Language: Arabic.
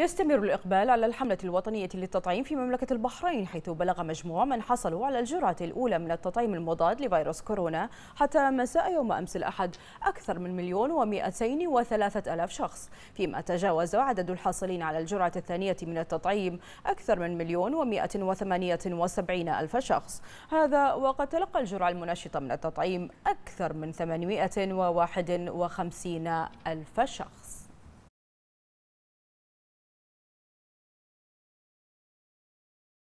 يستمر الإقبال على الحملة الوطنية للتطعيم في مملكة البحرين حيث بلغ مجموع من حصلوا على الجرعة الأولى من التطعيم المضاد لفيروس كورونا حتى مساء يوم أمس الأحد أكثر من مليون ومئتين وثلاثة ألاف شخص فيما تجاوز عدد الحاصلين على الجرعة الثانية من التطعيم أكثر من مليون ومئة وثمانية وسبعين ألف شخص هذا وقد تلقى الجرعة المنشطة من التطعيم أكثر من وخمسين ألف شخص